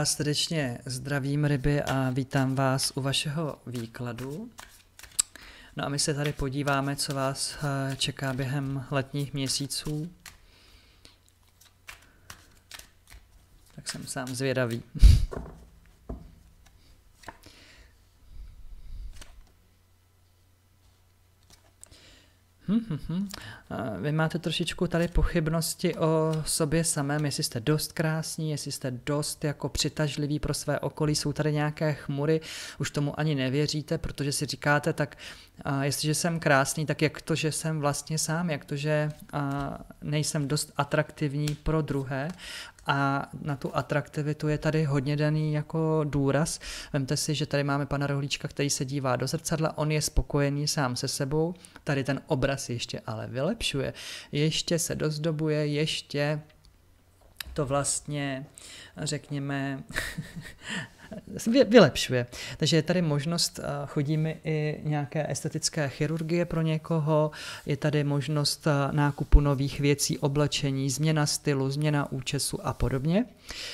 vás srdečně zdravím, ryby, a vítám vás u vašeho výkladu. No a my se tady podíváme, co vás eh, čeká během letních měsíců. Tak jsem sám zvědavý. Mhm. Vy máte trošičku tady pochybnosti o sobě samém, jestli jste dost krásní, jestli jste dost jako přitažlivý pro své okolí, jsou tady nějaké chmury, už tomu ani nevěříte, protože si říkáte, tak a jestliže jsem krásný, tak jak to, že jsem vlastně sám, jak to, že a, nejsem dost atraktivní pro druhé a na tu atraktivitu je tady hodně daný jako důraz. Vemte si, že tady máme pana Rohlíčka, který se dívá do zrcadla, on je spokojený sám se sebou, tady ten obraz ještě ale vylepšuje, ještě se dozdobuje, ještě to vlastně, řekněme, vylepšuje. Takže je tady možnost, eh, chodíme i nějaké estetické chirurgie pro někoho, je tady možnost eh, nákupu nových věcí, oblečení, změna stylu, změna účesu a podobně.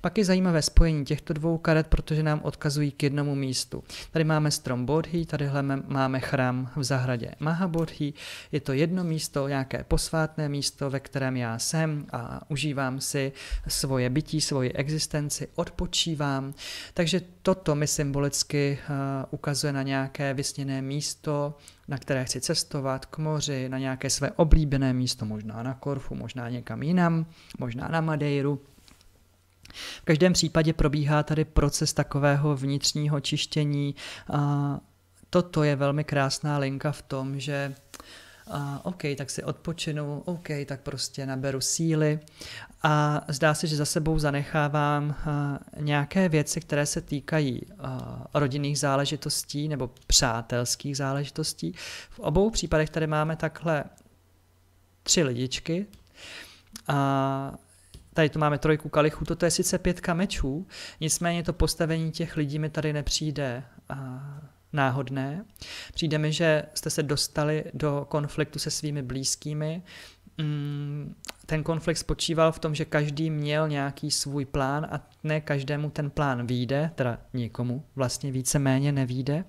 Pak je zajímavé spojení těchto dvou karet, protože nám odkazují k jednomu místu. Tady máme strom Bodhi, tady máme chrám v zahradě Mahabodhi. Je to jedno místo, nějaké posvátné místo, ve kterém já jsem a užívám si svoje bytí, svoji existenci, odpočívám. Takže Toto mi symbolicky eh, ukazuje na nějaké vysněné místo, na které chci cestovat, k moři, na nějaké své oblíbené místo, možná na Korfu, možná někam jinam, možná na Madeiru. V každém případě probíhá tady proces takového vnitřního čištění. A toto je velmi krásná linka v tom, že a OK, tak si odpočinu, OK, tak prostě naberu síly a zdá se, že za sebou zanechávám eh, nějaké věci, které se týkají eh, rodinných záležitostí nebo přátelských záležitostí. V obou případech tady máme takhle tři lidičky a tady to máme trojku kalichů, toto je sice pětka mečů, nicméně to postavení těch lidí mi tady nepřijde eh, náhodné. Přijde mi, že jste se dostali do konfliktu se svými blízkými. Mm, ten konflikt spočíval v tom, že každý měl nějaký svůj plán a ne každému ten plán výjde, teda nikomu vlastně víceméně nevíde,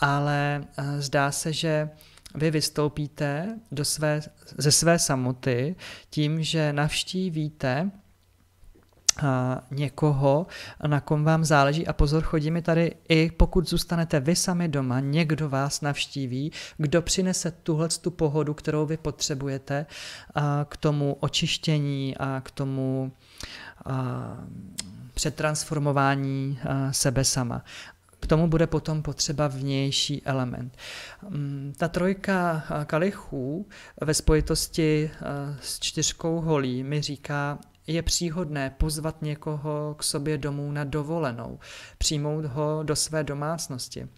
ale eh, zdá se, že vy vystoupíte do své, ze své samoty tím, že navštívíte někoho, na kom vám záleží a pozor, chodí mi tady i pokud zůstanete vy sami doma, někdo vás navštíví, kdo přinese tuhle tu pohodu, kterou vy potřebujete k tomu očištění a k tomu přetransformování sebe sama. K tomu bude potom potřeba vnější element. Mm, ta trojka kalichů ve spojitosti s čtyřkou holí mi říká, je příhodné pozvat někoho k sobě domů na dovolenou, přijmout ho do své domácnosti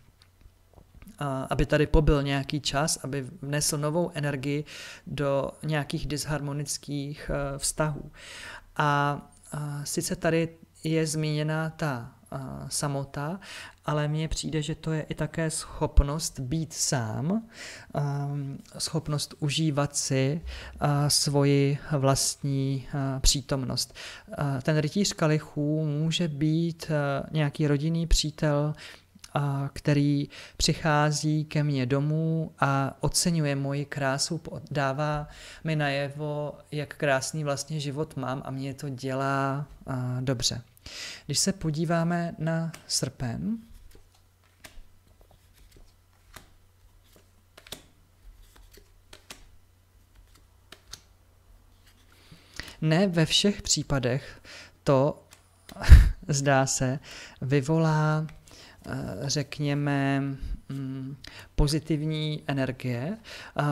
aby tady pobyl nějaký čas, aby vnesl novou energii do nějakých disharmonických eh, vztahů. A sice tady je zmíněna ta samota, ale mně přijde, že to je i také schopnost být sám, ehm, schopnost užívat si svoji vlastní přítomnost. Ten rytíř kalichů může být nějaký rodinný přítel, který přichází ke mně domů a oceňuje moji krásu, dává mi najevo, jak krásný vlastně život mám a mě to dělá dobře. Když se podíváme na srpen, ne ve všech případech to, zdá se, vyvolá Eh, řekněme, mm, pozitivní energie,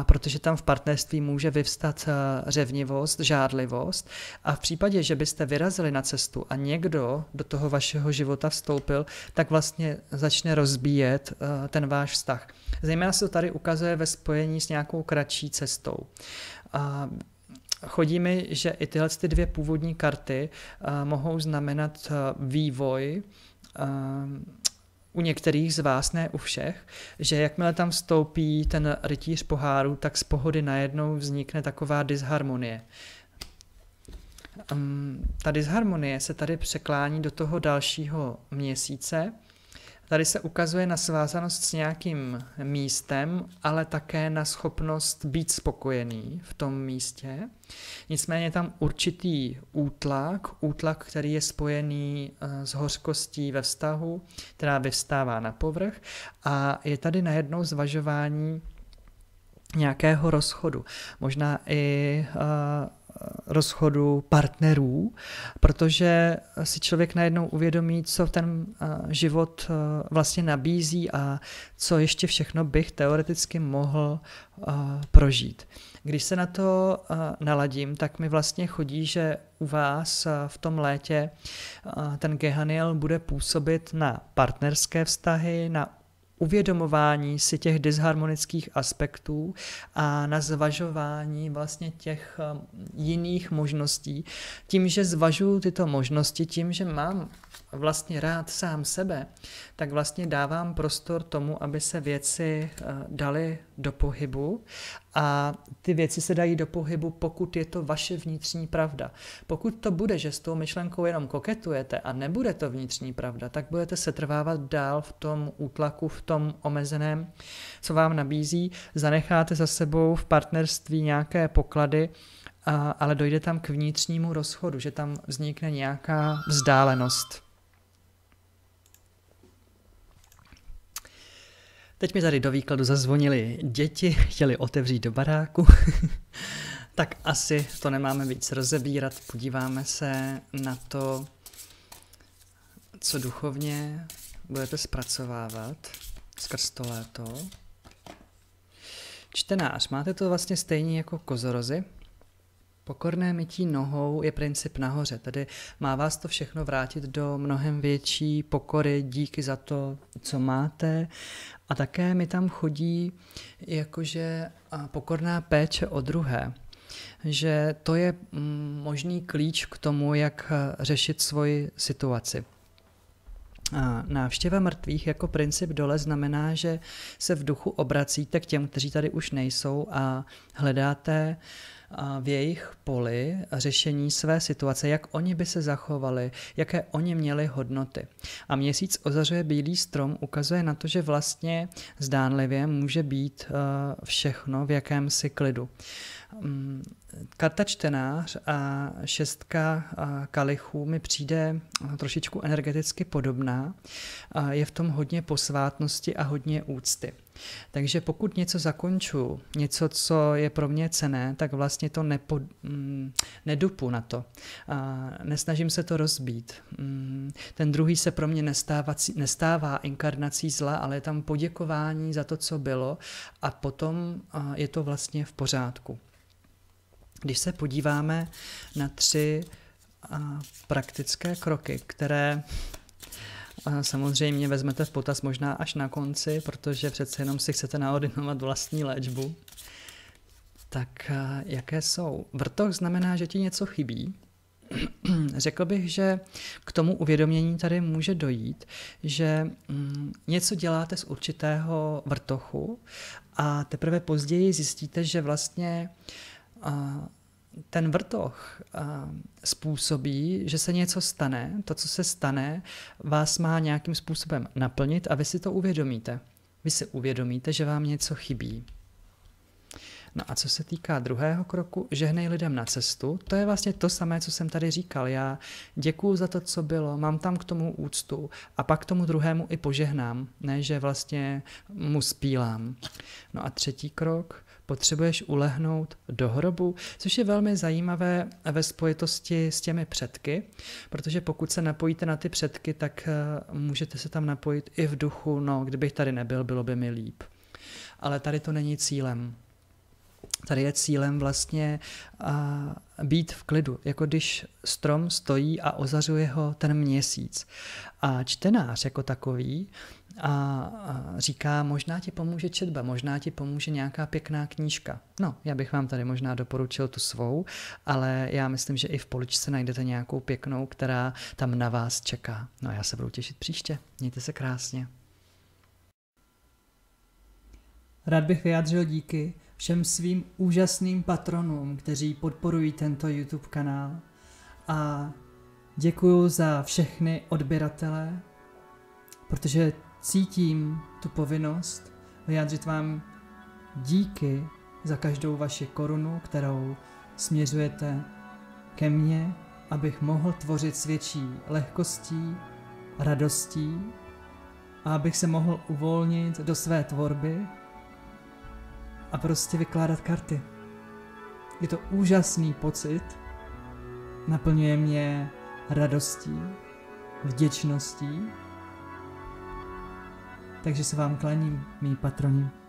protože tam v partnerství může vyvstat eh, řevnivost, žádlivost a v případě, že byste vyrazili na cestu a někdo do toho vašeho života vstoupil, tak vlastně začne rozbíjet eh, ten váš vztah. Zejména se to tady ukazuje ve spojení s nějakou kratší cestou chodí mi, že i tyhle ty dvě původní karty mohou znamenat vývoj u některých z vás, ne u všech, že jakmile tam vstoupí ten rytíř poháru, tak z pohody najednou vznikne taková disharmonie. Ehm, ta disharmonie se tady překlání do toho dalšího měsíce, Tady se ukazuje na svázanost s nějakým místem, ale také na schopnost být spokojený v tom místě. Nicméně tam určitý útlak, útlak, který je spojený eh, s hořkostí ve vztahu, která vyvstává na povrch a je tady najednou zvažování nějakého rozchodu. Možná i uh, rozchodu partnerů, protože si člověk najednou uvědomí, co ten eh, život eh, vlastně nabízí a co ještě všechno bych teoreticky mohl eh, prožít. Když se na to naladím, tak mi vlastně chodí, že u vás v tom létě ten Gehaniel bude působit na partnerské vztahy, na uvědomování si těch disharmonických aspektů a na zvažování vlastně těch um, jiných možností. Tím, že zvažuju tyto možnosti, tím, že mám vlastně rád sám sebe, tak vlastně dávám prostor tomu, aby se věci uh, daly do pohybu a ty věci se dají do pohybu, pokud je to vaše vnitřní pravda. Pokud to bude, že s tou myšlenkou jenom koketujete a nebude to vnitřní pravda, tak budete se trvávat dál v tom útlaku, v tom omezeném, co vám nabízí. Zanecháte za sebou v partnerství nějaké poklady, ale dojde tam k vnitřnímu rozchodu, že tam vznikne nějaká vzdálenost. Teď mi tady do výkladu zazvonili děti, chtěli otevřít do baráku. tak asi to nemáme víc rozebírat. Podíváme se na to, co duchovně budete zpracovávat skrz to léto. Čtenář, máte to vlastně stejně jako kozorozy, Pokorné mytí nohou je princip nahoře. tedy má vás to všechno vrátit do mnohem větší pokory, díky za to, co máte. A také mi tam chodí jakože pokorná péče o druhé že to je mm, možný klíč k tomu, jak eh, řešit svoji situaci. A návštěva mrtvých jako princip dole znamená, že se v duchu obracíte k těm, kteří tady už nejsou a hledáte uh, v jejich poli řešení své situace, jak oni by se zachovali, jaké oni měli hodnoty. A měsíc ozařuje bílý strom ukazuje na to, že vlastně zdánlivě může být eh, všechno v jakémsi klidu. Mm, karta čtenář a šestka eh, kalichů mi přijde eh, trošičku energeticky podobná. Je v tom hodně posvátnosti a hodně úcty. Takže pokud něco zakonču, něco, co je pro mě cené, tak vlastně to nepo, mm, nedupu na to. A nesnažím se to rozbít. Mm, ten druhý se pro mě nestává, nestává inkarnací zla, ale je tam poděkování za to, co bylo a potom a je to vlastně v pořádku. Když se podíváme na tři a, praktické kroky, které samozřejmě vezmete v potaz možná až na konci, protože přece jenom si chcete naordinovat vlastní léčbu. Tak jaké jsou? Vrtoch znamená, že ti něco chybí. Řekl bych, že k tomu uvědomění tady může dojít, že mm, něco děláte z určitého vrtochu a teprve později zjistíte, že vlastně ten vrtoch eh, způsobí, že se něco stane, to, co se stane, vás má nějakým způsobem naplnit a vy si to uvědomíte. Vy si uvědomíte, že vám něco chybí. No a co se týká druhého kroku, žehnej lidem na cestu, to je vlastně to samé, co jsem tady říkal. Já děkuju za to, co bylo, mám tam k tomu úctu a pak tomu druhému i požehnám, ne že vlastně mu spílám. No a třetí krok – potřebuješ ulehnout do hrobu, což je velmi zajímavé ve spojitosti s těmi předky, protože pokud se napojíte na ty předky, tak eh, můžete se tam napojit i v duchu, no kdybych tady nebyl, bylo by mi líp. Ale tady to není cílem. Tady je cílem vlastně a, být v klidu, jako když strom stojí a ozařuje ho ten měsíc. A čtenář jako takový a, a říká, možná ti pomůže četba, možná ti pomůže nějaká pěkná knížka. No, já bych vám tady možná doporučil tu svou, ale já myslím, že i v poličce najdete nějakou pěknou, která tam na vás čeká. No já se budu těšit příště. Mějte se krásně. Rád bych vyjádřil díky všem svým úžasným patronům, kteří podporují tento YouTube kanál a děkuju za všechny odběratele, protože cítím tu povinnost vyjádřit vám díky za každou vaši korunu, kterou směřujete ke mně, abych mohl tvořit s větší lehkostí, radostí a abych se mohl uvolnit do své tvorby a prostě vykládat karty. Je to úžasný pocit, naplňuje mě radostí, vděčností. Takže se vám klaním, mý patroni.